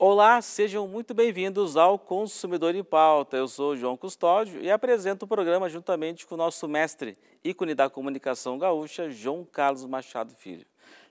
Olá, sejam muito bem-vindos ao Consumidor em Pauta. Eu sou João Custódio e apresento o programa juntamente com o nosso mestre, ícone da comunicação gaúcha, João Carlos Machado Filho.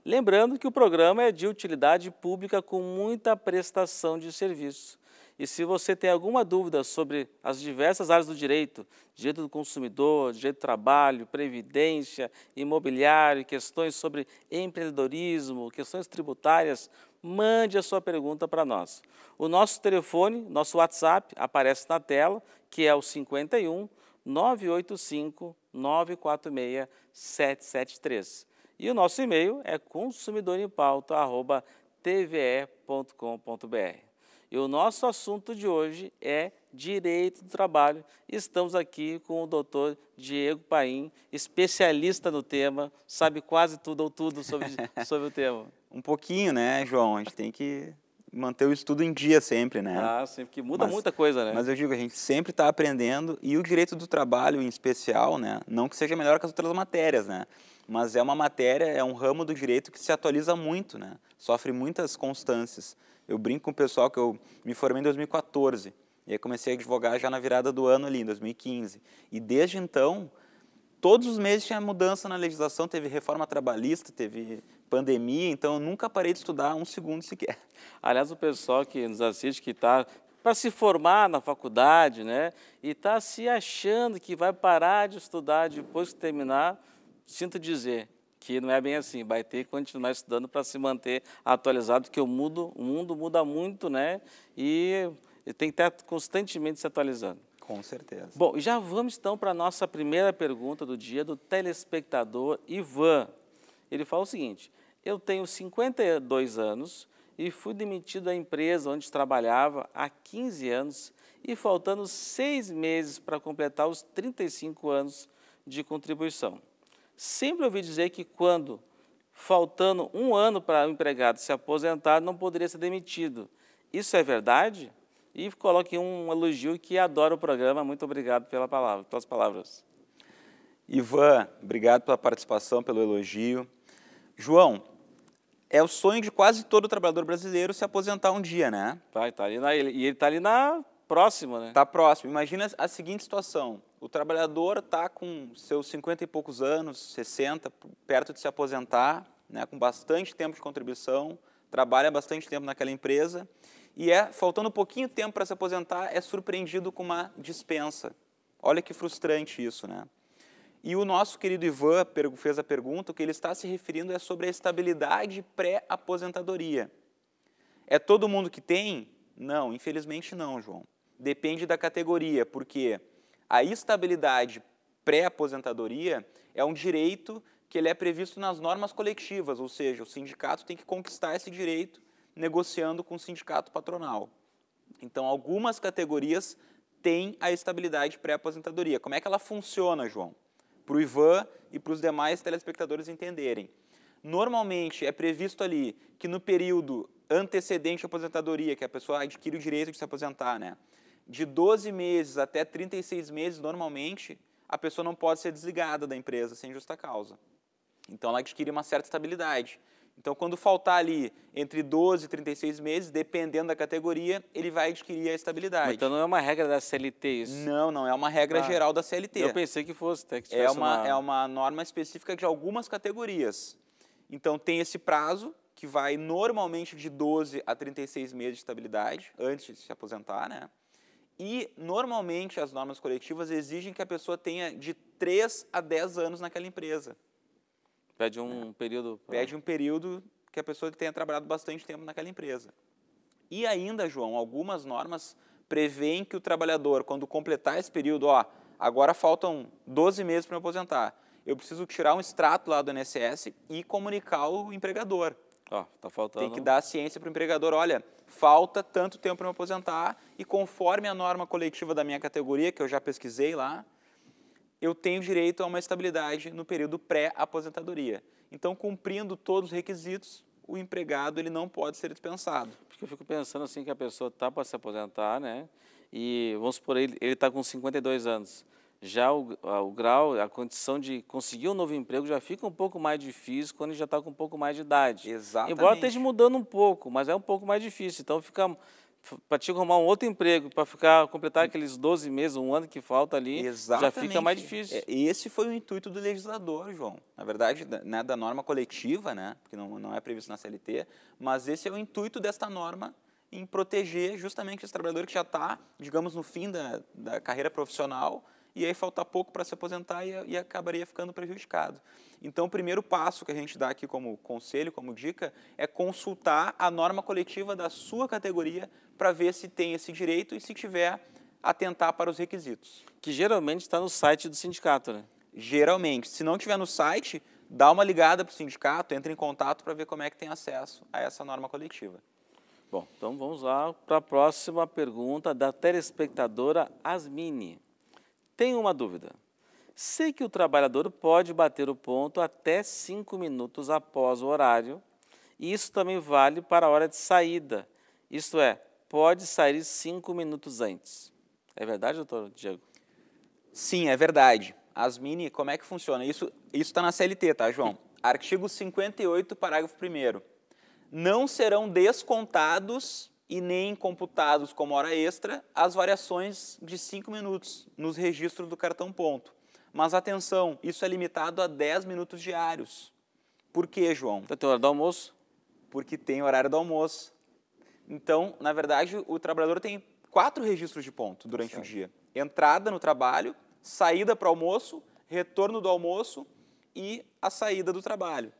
Lembrando que o programa é de utilidade pública com muita prestação de serviço. E se você tem alguma dúvida sobre as diversas áreas do direito, direito do consumidor, direito do trabalho, previdência, imobiliário, questões sobre empreendedorismo, questões tributárias, mande a sua pergunta para nós. O nosso telefone, nosso WhatsApp aparece na tela, que é o 51 985 946 773. E o nosso e-mail é consumidorempauta@tve.com.br. E o nosso assunto de hoje é direito do trabalho. Estamos aqui com o doutor Diego Paim, especialista no tema, sabe quase tudo ou tudo sobre, sobre o tema. Um pouquinho, né, João? A gente tem que manter o estudo em dia sempre, né? Ah, sempre, que muda mas, muita coisa, né? Mas eu digo, a gente sempre está aprendendo e o direito do trabalho em especial, né? Não que seja melhor que as outras matérias, né? Mas é uma matéria, é um ramo do direito que se atualiza muito, né? Sofre muitas constâncias. Eu brinco com o pessoal que eu me formei em 2014 e aí comecei a advogar já na virada do ano ali, em 2015. E desde então, todos os meses tinha mudança na legislação, teve reforma trabalhista, teve pandemia, então eu nunca parei de estudar um segundo sequer. Aliás, o pessoal que nos assiste, que está para se formar na faculdade, né, e está se achando que vai parar de estudar depois que terminar, sinto dizer, que não é bem assim, vai ter que continuar estudando para se manter atualizado, porque o mundo, o mundo muda muito, né? E tem que estar constantemente se atualizando. Com certeza. Bom, já vamos então para a nossa primeira pergunta do dia do telespectador Ivan. Ele fala o seguinte: Eu tenho 52 anos e fui demitido da empresa onde trabalhava há 15 anos e faltando seis meses para completar os 35 anos de contribuição. Sempre ouvi dizer que quando faltando um ano para o empregado se aposentar, não poderia ser demitido. Isso é verdade? E coloque um elogio que adora o programa. Muito obrigado pela palavra, pelas palavras. Ivan, obrigado pela participação, pelo elogio. João, é o sonho de quase todo trabalhador brasileiro se aposentar um dia, né? tá ali na, e ele está ali na próxima, né? Está próximo. Imagina a seguinte situação o trabalhador está com seus 50 e poucos anos, 60, perto de se aposentar, né, com bastante tempo de contribuição, trabalha bastante tempo naquela empresa e é faltando um pouquinho tempo para se aposentar, é surpreendido com uma dispensa. Olha que frustrante isso, né? E o nosso querido Ivan fez a pergunta, o que ele está se referindo é sobre a estabilidade pré-aposentadoria. É todo mundo que tem? Não, infelizmente não, João. Depende da categoria, porque quê? A estabilidade pré-aposentadoria é um direito que ele é previsto nas normas coletivas, ou seja, o sindicato tem que conquistar esse direito negociando com o sindicato patronal. Então, algumas categorias têm a estabilidade pré-aposentadoria. Como é que ela funciona, João? Para o Ivan e para os demais telespectadores entenderem. Normalmente é previsto ali que no período antecedente à aposentadoria, que a pessoa adquire o direito de se aposentar, né? de 12 meses até 36 meses, normalmente, a pessoa não pode ser desligada da empresa sem justa causa. Então, ela adquire uma certa estabilidade. Então, quando faltar ali entre 12 e 36 meses, dependendo da categoria, ele vai adquirir a estabilidade. Então, não é uma regra da CLT isso? Não, não. É uma regra ah, geral da CLT. Eu pensei que fosse. Que é, uma, uma, é uma norma específica de algumas categorias. Então, tem esse prazo, que vai normalmente de 12 a 36 meses de estabilidade, antes de se aposentar, né? E, normalmente, as normas coletivas exigem que a pessoa tenha de 3 a 10 anos naquela empresa. Pede um é. período. Pra... Pede um período que a pessoa tenha trabalhado bastante tempo naquela empresa. E ainda, João, algumas normas prevêem que o trabalhador, quando completar esse período, ó, agora faltam 12 meses para me aposentar, eu preciso tirar um extrato lá do INSS e comunicar o empregador. Ó, tá faltando... Tem que dar a ciência para o empregador, olha, falta tanto tempo para me aposentar e conforme a norma coletiva da minha categoria, que eu já pesquisei lá, eu tenho direito a uma estabilidade no período pré-aposentadoria. Então, cumprindo todos os requisitos, o empregado ele não pode ser dispensado. Porque eu fico pensando assim que a pessoa está para se aposentar, né? E vamos supor, ele está com 52 anos já o, o, grau, a condição de conseguir um novo emprego já fica um pouco mais difícil quando ele já está com um pouco mais de idade. Exatamente. Embora esteja mudando um pouco, mas é um pouco mais difícil. Então, fica para te arrumar um outro emprego, para ficar completar aqueles 12 meses, um ano que falta ali, Exatamente. já fica mais difícil. É, esse foi o intuito do legislador, João. Na verdade, né, da norma coletiva, né, porque não, não é previsto na CLT, mas esse é o intuito desta norma em proteger justamente esse trabalhador que já está, digamos, no fim da, da carreira profissional, e aí falta pouco para se aposentar e, e acabaria ficando prejudicado. Então, o primeiro passo que a gente dá aqui como conselho, como dica, é consultar a norma coletiva da sua categoria para ver se tem esse direito e, se tiver, atentar para os requisitos. Que geralmente está no site do sindicato, né? Geralmente. Se não tiver no site, dá uma ligada para o sindicato, entre em contato para ver como é que tem acesso a essa norma coletiva. Bom, então vamos lá para a próxima pergunta da telespectadora Asmini. Tenho uma dúvida. Sei que o trabalhador pode bater o ponto até cinco minutos após o horário, e isso também vale para a hora de saída, isto é, pode sair cinco minutos antes. É verdade, doutor Diego? Sim, é verdade. As mini, como é que funciona? Isso está na CLT, tá, João? Artigo 58, parágrafo 1 não serão descontados e nem computados como hora extra as variações de 5 minutos nos registros do cartão ponto. Mas atenção, isso é limitado a 10 minutos diários. Por quê, João? Então, tá tem horário do almoço? Porque tem horário do almoço. Então, na verdade, o trabalhador tem quatro registros de ponto durante certo. o dia: entrada no trabalho, saída para o almoço, retorno do almoço e a saída do trabalho.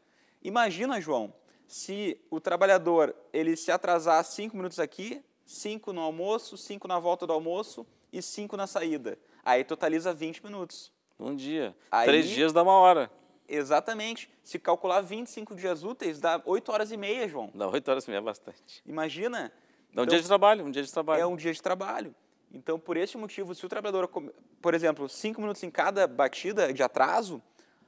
Imagina, João, se o trabalhador ele se atrasar cinco minutos aqui, cinco no almoço, cinco na volta do almoço e cinco na saída. Aí totaliza 20 minutos. Um dia. Aí, Três dias dá uma hora. Exatamente. Se calcular 25 dias úteis, dá 8 horas e meia, João. Dá 8 horas e meia, é bastante. Imagina. Dá um então, dia de trabalho, um dia de trabalho. É um dia de trabalho. Então, por este motivo, se o trabalhador, por exemplo, 5 minutos em cada batida de atraso,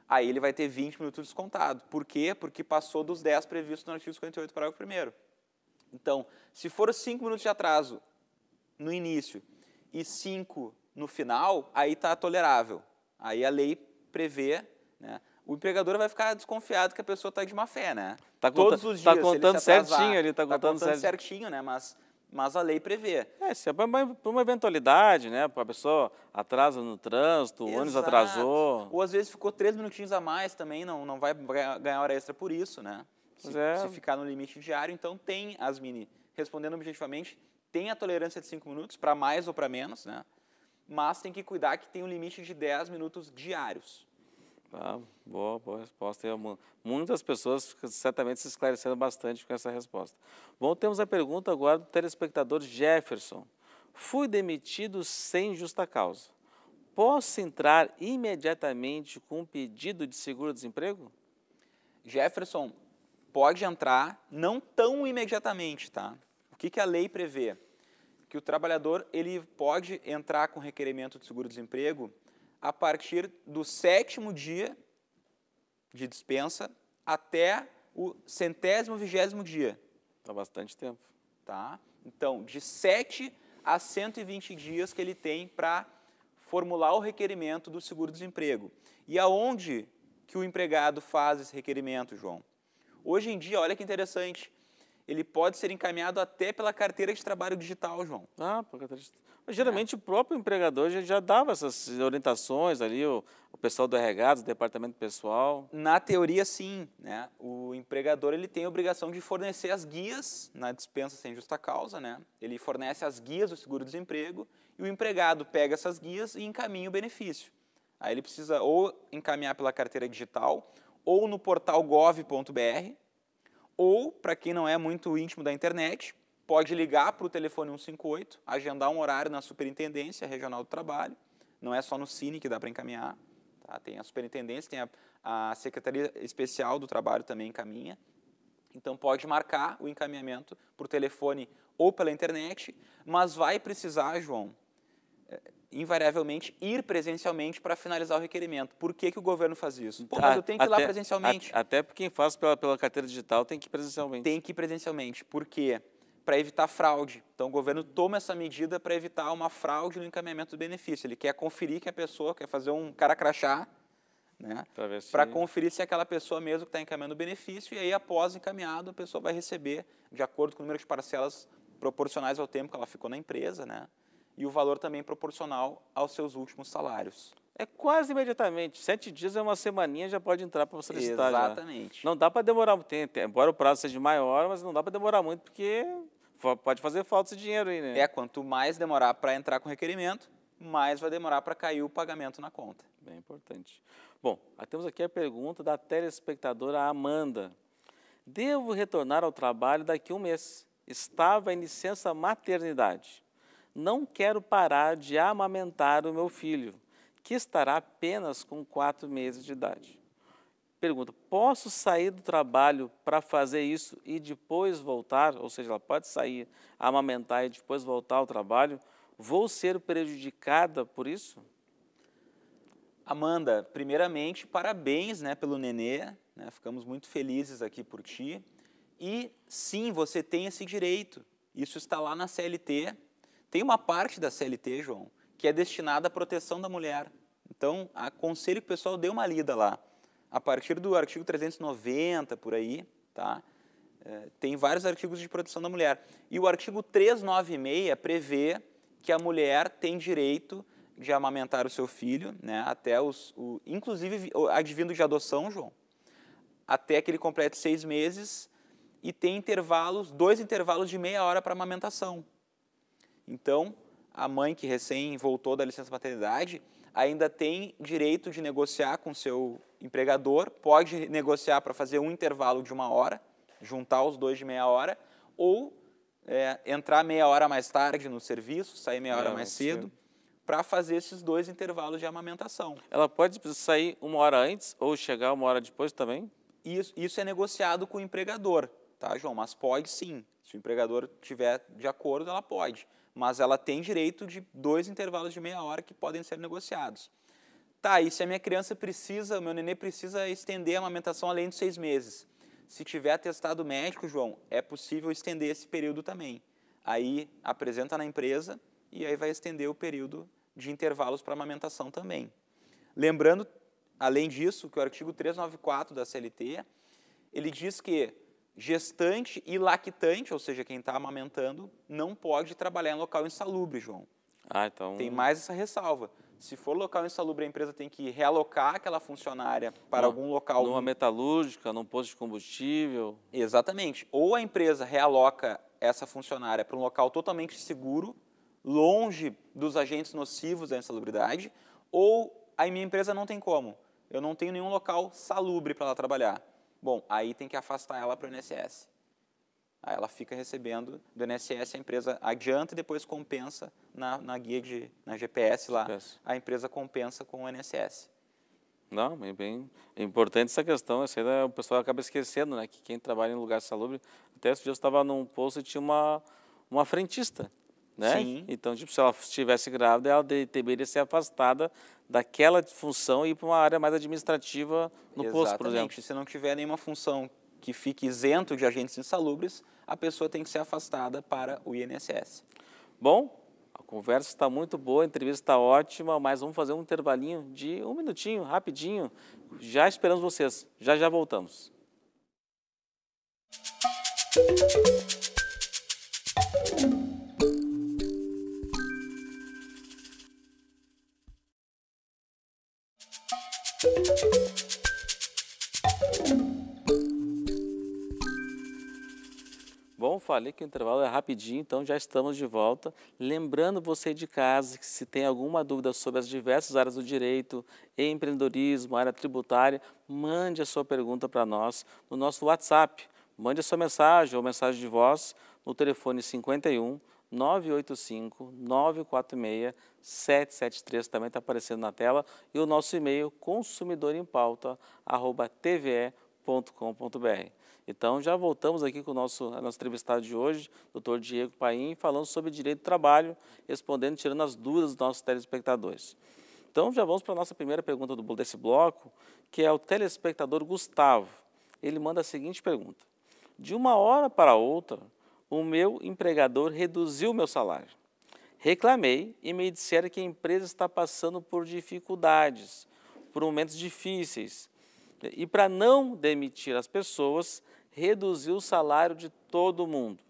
aí ele vai ter 20 minutos descontado. Por quê? Porque passou dos 10 previstos no artigo 58, parágrafo 1. Então, se for 5 minutos de atraso no início e 5 no final, aí está tolerável. Aí a lei prevê, né? O empregador vai ficar desconfiado que a pessoa está de má fé, né? Tá Todos conta, os tá dias. Está contando atrasar, certinho, ele está tá contando, tá contando certinho, certinho né? Mas mas a lei prevê. É, se é para uma, uma, eventualidade, né? Para a pessoa atrasa no trânsito, Exato. o ônibus atrasou. Ou às vezes ficou três minutinhos a mais também, não, não vai ganhar hora extra por isso, né? Se, é. se ficar no limite diário, então tem as mini. Respondendo objetivamente, tem a tolerância de cinco minutos, para mais ou para menos, né? Mas tem que cuidar que tem um limite de 10 minutos diários. Tá, boa, boa resposta. muitas pessoas certamente se esclareceram bastante com essa resposta. Bom, temos a pergunta agora do telespectador Jefferson. Fui demitido sem justa causa. Posso entrar imediatamente com um pedido de seguro-desemprego? Jefferson, pode entrar, não tão imediatamente, tá? O que, que a lei prevê? Que o trabalhador ele pode entrar com requerimento de seguro-desemprego a partir do sétimo dia de dispensa até o centésimo vigésimo dia. Está bastante tempo. Tá? Então, de 7 a 120 dias que ele tem para formular o requerimento do seguro-desemprego. E aonde que o empregado faz esse requerimento, João? Hoje em dia, olha que interessante, ele pode ser encaminhado até pela carteira de trabalho digital, João. Ah, pela carteira digital geralmente é. o próprio empregador já, já, dava essas orientações ali, o, o pessoal do RH, do departamento pessoal. Na teoria, sim. Né? O empregador ele tem a obrigação de fornecer as guias na dispensa sem justa causa. Né? Ele fornece as guias do seguro-desemprego e o empregado pega essas guias e encaminha o benefício. Aí ele precisa ou encaminhar pela carteira digital ou no portal gov.br ou, para quem não é muito íntimo da internet, pode ligar para o telefone 158, agendar um horário na Superintendência Regional do Trabalho, não é só no Cine que dá para encaminhar, tá? tem a Superintendência, tem a, a Secretaria Especial do Trabalho também encaminha, então pode marcar o encaminhamento por telefone ou pela internet, mas vai precisar, João, eh, invariavelmente ir presencialmente para finalizar o requerimento. Por que, que o governo faz isso? Pô, mas eu tenho que ir lá presencialmente. até porque quem faz pela, pela carteira digital tem que ir presencialmente. Tem que ir presencialmente, porque para evitar fraude. Então, o governo toma essa medida para evitar uma fraude no encaminhamento do benefício. Ele quer conferir que a pessoa quer fazer um cara crachá, né, para se... conferir se é aquela pessoa mesmo que está encaminhando o benefício, e aí, após encaminhado, a pessoa vai receber, de acordo com o número de parcelas proporcionais ao tempo que ela ficou na empresa, né, e o valor também proporcional aos seus últimos salários. É quase imediatamente. Sete dias é uma semaninha, já pode entrar para solicitar. Exatamente. Não dá para demorar muito tempo. Embora o prazo seja maior, mas não dá para demorar muito, porque pode fazer falta esse dinheiro aí, né? É, quanto mais demorar para entrar com requerimento, mais vai demorar para cair o pagamento na conta. Bem importante. Bom, temos aqui a pergunta da telespectadora Amanda. Devo retornar ao trabalho daqui a um mês. Estava em licença maternidade. Não quero parar de amamentar o meu filho, que estará apenas com quatro meses de idade pergunta: posso sair do trabalho para fazer isso e depois voltar? Ou seja, ela pode sair, amamentar e depois voltar ao trabalho? Vou ser prejudicada por isso? Amanda, primeiramente, parabéns né, pelo nenê. Né? Ficamos muito felizes aqui por ti. E sim, você tem esse direito. Isso está lá na CLT. Tem uma parte da CLT, João, que é destinada à proteção da mulher. Então, aconselho que o pessoal dê uma lida lá a partir do artigo 390, por aí, tá? É, tem vários artigos de proteção da mulher. E o artigo 396 prevê que a mulher tem direito de amamentar o seu filho, né, até os, o, inclusive advindo de adoção, João, até que ele complete seis meses e tem intervalos, dois intervalos de meia hora para amamentação. Então, a mãe que recém voltou da licença paternidade, ainda tem direito de negociar com seu empregador, pode negociar para fazer um intervalo de uma hora, juntar os dois de meia hora, ou é, entrar meia hora mais tarde no serviço, sair meia hora é, mais cedo, cedo. para fazer esses dois intervalos de amamentação. Ela pode sair uma hora antes ou chegar uma hora depois também? Isso, isso é negociado com o empregador, tá, João? Mas pode sim. Se o empregador tiver de acordo, ela pode mas ela tem direito de dois intervalos de meia hora que podem ser negociados. Tá, e se a minha criança precisa, o meu nenê precisa estender a amamentação além de seis meses? Se tiver atestado médico, João, é possível estender esse período também. Aí apresenta na empresa e aí vai estender o período de intervalos para amamentação também. Lembrando, além disso, que o artigo 394 da CLT, ele diz que Gestante e lactante, ou seja, quem está amamentando, não pode trabalhar em local insalubre, João. Ah, então... Tem mais essa ressalva. Se for local insalubre, a empresa tem que realocar aquela funcionária para algum local. Numa metalúrgica, num posto de combustível. Exatamente. Ou a empresa realoca essa funcionária para um local totalmente seguro, longe dos agentes nocivos da insalubridade, ou a minha empresa não tem como. Eu não tenho nenhum local salubre para ela trabalhar. Bom, aí tem que afastar ela para o INSS. Aí ela fica recebendo do INSS, a empresa adianta e depois compensa na, na guia de na GPS lá, GPS. a empresa compensa com o INSS. Não, é bem importante essa questão, essa aí, o pessoal acaba esquecendo, né, que quem trabalha em lugar salubre, até esse dia eu estava num posto e tinha uma, uma frentista, né? Sim. Então, tipo, se ela estivesse grávida, ela deveria ser afastada daquela função e ir para uma área mais administrativa no Exatamente. posto, por exemplo. Se não tiver nenhuma função que fique isento de agentes insalubres, a pessoa tem que ser afastada para o INSS. Bom, a conversa está muito boa, a entrevista está ótima, mas vamos fazer um intervalinho de um minutinho, rapidinho. Já esperamos vocês, já já voltamos. Música Bom, falei que o intervalo é rapidinho, então já estamos de volta. Lembrando você de casa que se tem alguma dúvida sobre as diversas áreas do direito, empreendedorismo, área tributária, mande a sua pergunta para nós no nosso WhatsApp. Mande a sua mensagem ou mensagem de voz no telefone 51 985-946-773 também está aparecendo na tela e o nosso e-mail consumidorempauta.tve.com.br. Então, já voltamos aqui com o nosso, nosso entrevistado de hoje, doutor Diego Paim, falando sobre direito do trabalho, respondendo, tirando as dúvidas dos nossos telespectadores. Então, já vamos para a nossa primeira pergunta do, desse bloco, que é o telespectador Gustavo. Ele manda a seguinte pergunta. De uma hora para outra, o meu empregador reduziu meu salário. Reclamei e me disseram que a empresa está passando por dificuldades, por momentos difíceis. E para não demitir as pessoas, reduziu o salário de todo mundo.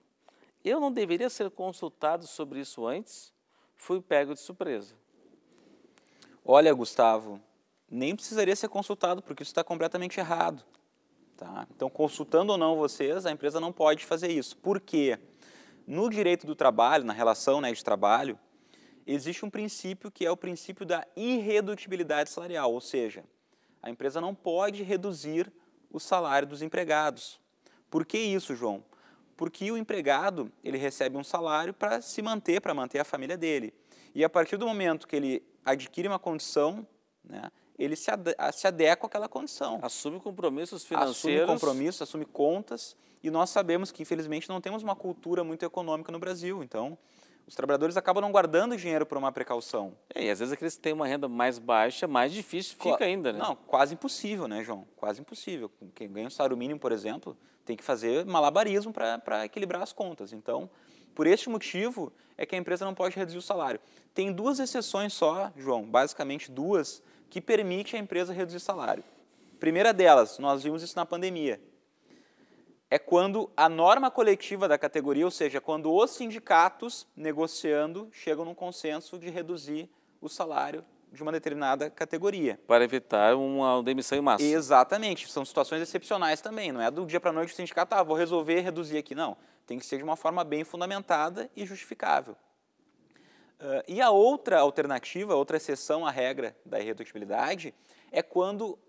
Eu não deveria ser consultado sobre isso antes? Fui pego de surpresa. Olha, Gustavo, nem precisaria ser consultado, porque isso está completamente errado. Tá? Então, consultando ou não vocês, a empresa não pode fazer isso. Por quê? No direito do trabalho, na relação né, de trabalho, existe um princípio que é o princípio da irredutibilidade salarial, ou seja, a empresa não pode reduzir o salário dos empregados. Por que isso, João? Porque o empregado ele recebe um salário para se manter, para manter a família dele. E a partir do momento que ele adquire uma condição, né, ele se, ad, se adequa àquela condição. Assume compromissos financeiros. Assume compromissos, assume contas. E nós sabemos que, infelizmente, não temos uma cultura muito econômica no Brasil. Então, os trabalhadores acabam não guardando dinheiro para uma precaução. É, e às vezes aqueles que têm uma renda mais baixa, mais difícil fica Qua, ainda, né? Não, quase impossível, né, João? Quase impossível. Quem ganha um salário mínimo, por exemplo, tem que fazer malabarismo para equilibrar as contas. Então, por este motivo, é que a empresa não pode reduzir o salário. Tem duas exceções só, João, basicamente duas, que permite a empresa reduzir salário. Primeira delas, nós vimos isso na pandemia. É quando a norma coletiva da categoria, ou seja, quando os sindicatos negociando chegam num consenso de reduzir o salário de uma determinada categoria. Para evitar uma demissão em massa. Exatamente. São situações excepcionais também. Não é do dia para a noite o sindicato, ah, vou resolver reduzir aqui. Não. Tem que ser de uma forma bem fundamentada e justificável. Uh, e a outra alternativa, outra exceção à regra da irredutibilidade, é quando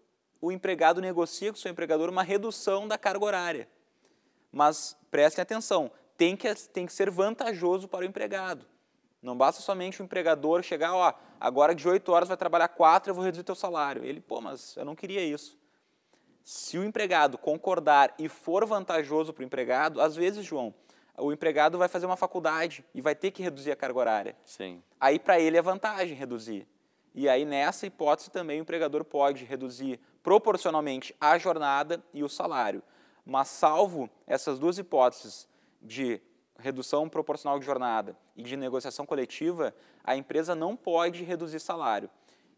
o empregado negocia com o seu empregador uma redução da carga horária. Mas prestem atenção, tem que, tem que ser vantajoso para o empregado. Não basta somente o empregador chegar, ó, agora de 8 horas vai trabalhar 4, eu vou reduzir teu salário. Ele, pô, mas eu não queria isso. Se o empregado concordar e for vantajoso para o empregado, às vezes, João, o empregado vai fazer uma faculdade e vai ter que reduzir a carga horária. Sim. Aí para ele é vantagem reduzir. E aí nessa hipótese também o empregador pode reduzir proporcionalmente a jornada e o salário. Mas salvo essas duas hipóteses de redução proporcional de jornada e de negociação coletiva, a empresa não pode reduzir salário.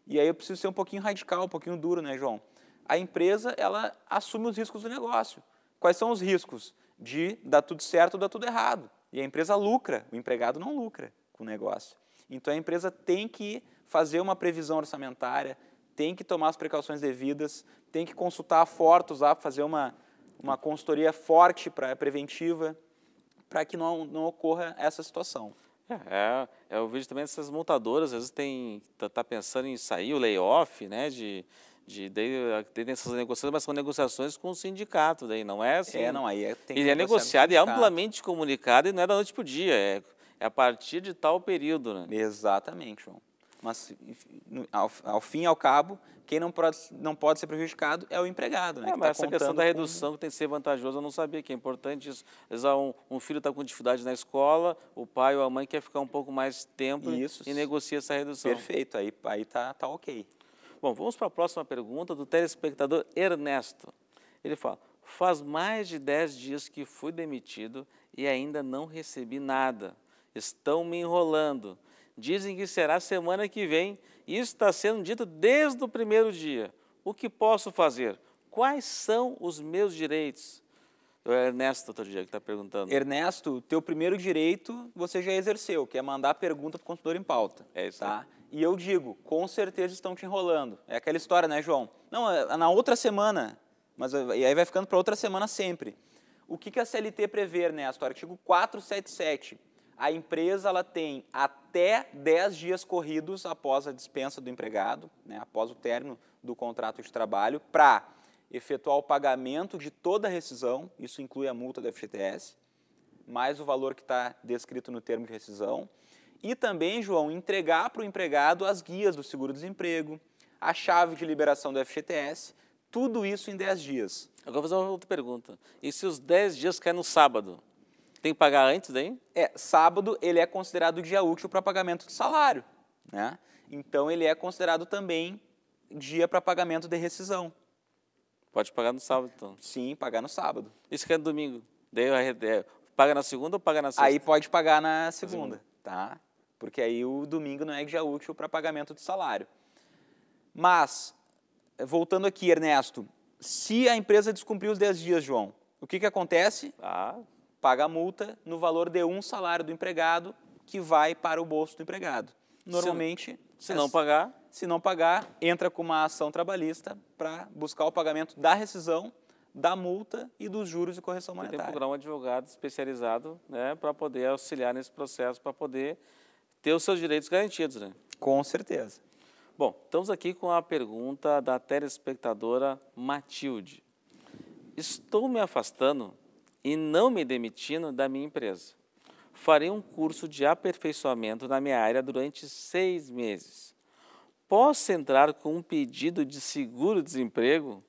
E aí eu preciso ser um pouquinho radical, um pouquinho duro, né, João? A empresa, ela assume os riscos do negócio. Quais são os riscos? de dar tudo certo ou dar tudo errado. E a empresa lucra, o empregado não lucra com o negócio. Então a empresa tem que fazer uma previsão orçamentária, tem que tomar as precauções devidas, tem que consultar a Fortos lá, ah, fazer uma, uma consultoria forte para preventiva, para que não, não ocorra essa situação. É, é, é, eu vejo também essas montadoras, às vezes tem, tá, tá pensando em sair o layoff, né, de, de, daí, tem essas negociações, mas são negociações com o sindicato, daí não é, é assim. É, não, aí é, tem E é negociado e é amplamente comunicado e não é da noite para o dia, é, é a partir de tal período. Né? Exatamente, João. Mas, ao, ao fim e ao cabo, quem não pode, não pode ser prejudicado é o empregado. Né, é, que mas tá essa questão da redução com... que tem que ser vantajosa, eu não sabia que é importante isso. Um, um filho está com dificuldade na escola, o pai ou a mãe quer ficar um pouco mais tempo isso. e, negocia essa redução. Perfeito, aí está aí tá, tá ok. Bom, vamos para a próxima pergunta do telespectador Ernesto. Ele fala: Faz mais de 10 dias que fui demitido e ainda não recebi nada. Estão me enrolando. Dizem que será semana que vem. Isso está sendo dito desde o primeiro dia. O que posso fazer? Quais são os meus direitos? É o Ernesto, outro dia, que está perguntando. Ernesto, teu primeiro direito você já exerceu, que é mandar a pergunta para o contador em pauta. É isso. Tá? Aí. E eu digo, com certeza estão te enrolando. É aquela história, né, João? Não, é, é na outra semana, mas é, e aí vai ficando para outra semana sempre. O que, que a CLT prevê, né? A história, artigo 477. A empresa ela tem até 10 dias corridos após a dispensa do empregado, né, após o término do contrato de trabalho, para efetuar o pagamento de toda a rescisão, isso inclui a multa da FGTS, mais o valor que está descrito no termo de rescisão, e também, João, entregar para o empregado as guias do seguro-desemprego, a chave de liberação do FGTS, tudo isso em 10 dias. Agora vou fazer uma outra pergunta. E se os 10 dias caem no sábado? Tem que pagar antes daí? É, sábado ele é considerado dia útil para pagamento de salário, né? Então ele é considerado também dia para pagamento de rescisão. Pode pagar no sábado, então? Sim, pagar no sábado. Isso que é no domingo? Daí, é, paga na segunda ou paga na sexta? Aí pode pagar na segunda, na segunda. tá? porque aí o domingo não é dia útil para pagamento do salário. Mas, voltando aqui, Ernesto, se a empresa descumprir os 10 dias, João, o que, que acontece? Ah. Paga a multa no valor de um salário do empregado que vai para o bolso do empregado. Normalmente. Se, se é não pagar. Se não pagar, entra com uma ação trabalhista para buscar o pagamento da rescisão, da multa e dos juros de correção monetária. Tem que procurar um advogado especializado né, para poder auxiliar nesse processo, para poder ter os seus direitos garantidos, né? Com certeza. Bom, estamos aqui com a pergunta da telespectadora Matilde. Estou me afastando e não me demitindo da minha empresa. Farei um curso de aperfeiçoamento na minha área durante seis meses. Posso entrar com um pedido de seguro-desemprego?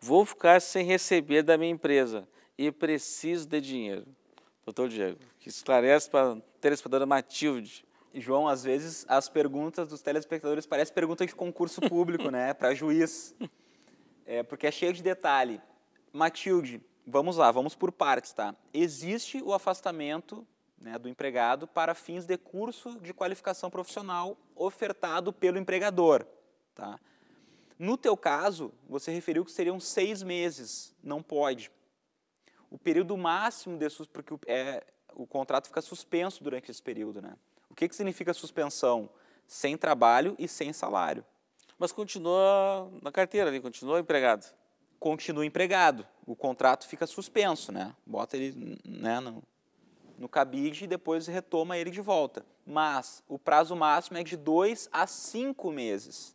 Vou ficar sem receber da minha empresa e preciso de dinheiro. Doutor Diego, que esclarece para a telespectadora Matilde. João, às vezes as perguntas dos telespectadores parecem perguntas de concurso público, né? Para juiz. É, porque é cheio de detalhe. Matilde, vamos lá, vamos por partes, tá? Existe o afastamento né, do empregado para fins de curso de qualificação profissional ofertado pelo empregador, tá? No teu caso, você referiu que seriam seis meses, não pode. O período máximo de porque é, o contrato fica suspenso durante esse período, né? O que, que significa suspensão? Sem trabalho e sem salário. Mas continua na carteira ali, continua empregado. Continua empregado. O contrato fica suspenso, né? Bota ele né, no, no cabide e depois retoma ele de volta. Mas o prazo máximo é de dois a cinco meses.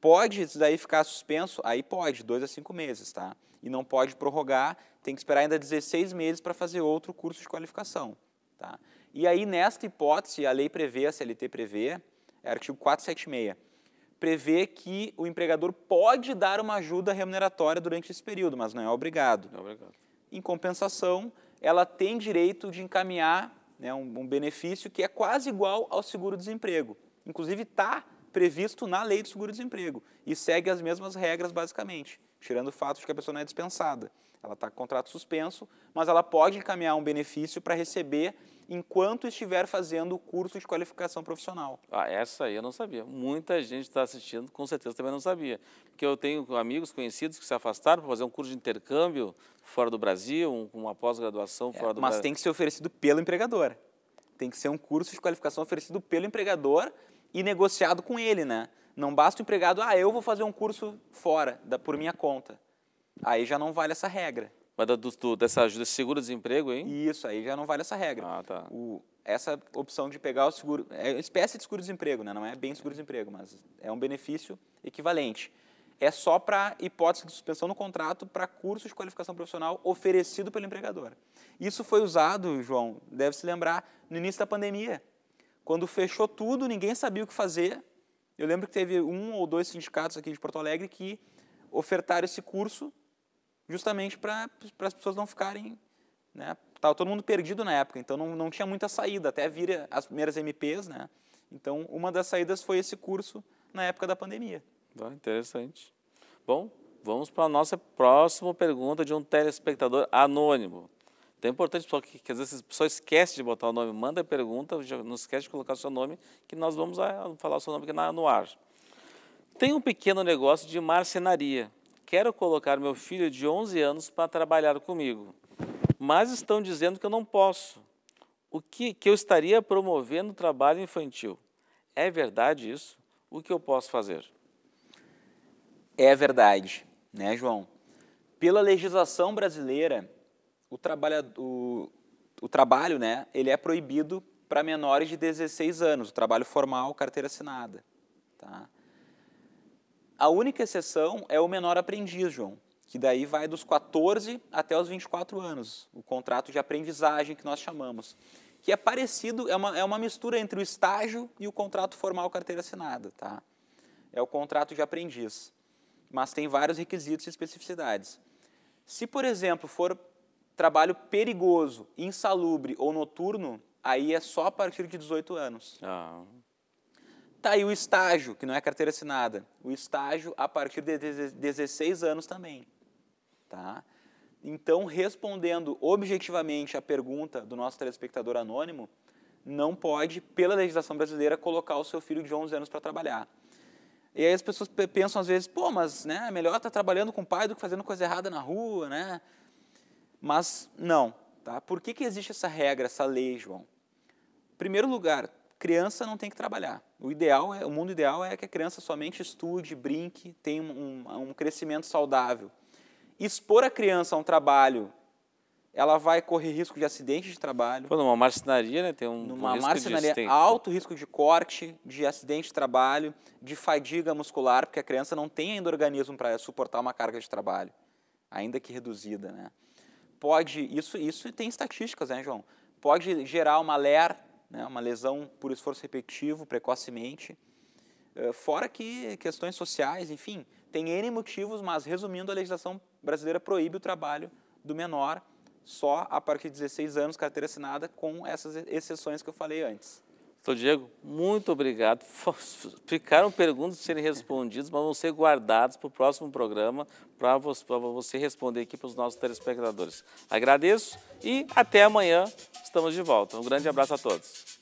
Pode daí ficar suspenso? Aí pode, dois a cinco meses, tá? E não pode prorrogar, tem que esperar ainda 16 meses para fazer outro curso de qualificação, tá? E aí, nesta hipótese, a lei prevê, a CLT prevê, é artigo 476, prevê que o empregador pode dar uma ajuda remuneratória durante esse período, mas não é obrigado. Não é obrigado. Em compensação, ela tem direito de encaminhar né, um, um benefício que é quase igual ao seguro-desemprego. Inclusive, está previsto na lei do seguro-desemprego e segue as mesmas regras, basicamente, tirando o fato de que a pessoa não é dispensada. Ela está com contrato suspenso, mas ela pode encaminhar um benefício para receber enquanto estiver fazendo o curso de qualificação profissional. Ah, essa aí eu não sabia. Muita gente está assistindo, com certeza também não sabia. Porque eu tenho amigos conhecidos que se afastaram para fazer um curso de intercâmbio fora do Brasil, uma pós-graduação é, fora é, do mas Brasil. Mas tem que ser oferecido pelo empregador. Tem que ser um curso de qualificação oferecido pelo empregador e negociado com ele, né? Não basta o empregado, ah, eu vou fazer um curso fora, da, por minha conta. Aí já não vale essa regra. Mas da, do, dessa ajuda seguro-desemprego, hein? Isso, aí já não vale essa regra. Ah, tá. O, essa opção de pegar o seguro, é espécie de seguro-desemprego, né? não é bem seguro-desemprego, mas é um benefício equivalente. É só para hipótese de suspensão no contrato para cursos de qualificação profissional oferecido pelo empregador. Isso foi usado, João, deve se lembrar, no início da pandemia. Quando fechou tudo, ninguém sabia o que fazer. Eu lembro que teve um ou dois sindicatos aqui de Porto Alegre que ofertaram esse curso justamente para as pessoas não ficarem. Né? Tava todo mundo perdido na época, então não, não tinha muita saída, até vira as primeiras MPs. Né? Então, uma das saídas foi esse curso na época da pandemia. interessante. Bom, vamos para a nossa próxima pergunta de um telespectador anônimo. Então é importante, pessoal, que, que às vezes a pessoa esquece de botar o nome, manda a pergunta, não esquece de colocar o seu nome, que nós vamos a, ah, falar o seu nome aqui na, tá no ar. Tem um pequeno negócio de marcenaria quero colocar meu filho de 11 anos para trabalhar comigo, mas estão dizendo que eu não posso, o que, que eu estaria promovendo o trabalho infantil. É verdade isso? O que eu posso fazer? É verdade, né, João? Pela legislação brasileira, o, o, o trabalho, né, ele é proibido para menores de 16 anos, o trabalho formal, carteira assinada, tá? A única exceção é o menor aprendiz, João, que daí vai dos 14 até os 24 anos, o contrato de aprendizagem que nós chamamos, que é parecido, é uma, é uma mistura entre o estágio e o contrato formal carteira assinada, tá? É o contrato de aprendiz, mas tem vários requisitos e especificidades. Se, por exemplo, for trabalho perigoso, insalubre ou noturno, aí é só a partir de 18 anos. Ah. Tá aí o estágio, que não é carteira assinada. O estágio a partir de 16 anos também. Tá? Então, respondendo objetivamente a pergunta do nosso telespectador anônimo, não pode, pela legislação brasileira, colocar o seu filho de 11 anos para trabalhar. E aí as pessoas pensam às vezes, pô, mas né, é melhor estar tá trabalhando com o pai do que fazendo coisa errada na rua, né? Mas não, tá? Por que, que existe essa regra, essa lei, João? Em primeiro lugar, criança não tem que trabalhar. O ideal, é, o mundo ideal é que a criança somente estude, brinque, tenha um, um, crescimento saudável. Expor a criança a um trabalho, ela vai correr risco de acidente de trabalho. Pô, numa marcenaria, né? Tem um numa risco marcenaria, de alto risco de corte, de acidente de trabalho, de fadiga muscular, porque a criança não tem ainda organismo para suportar uma carga de trabalho, ainda que reduzida, né? Pode, isso, isso tem estatísticas, né, João? Pode gerar uma LER né, uma lesão por esforço repetitivo precocemente, eh, fora que questões sociais, enfim, tem N motivos, mas resumindo, a legislação brasileira proíbe o trabalho do menor só a partir de 16 anos, carteira assinada, com essas exceções que eu falei antes. Doutor Diego, muito obrigado. Ficaram perguntas a serem respondidas, mas vão ser guardadas para o próximo programa, para você responder aqui para os nossos telespectadores. Agradeço e até amanhã estamos de volta. Um grande abraço a todos.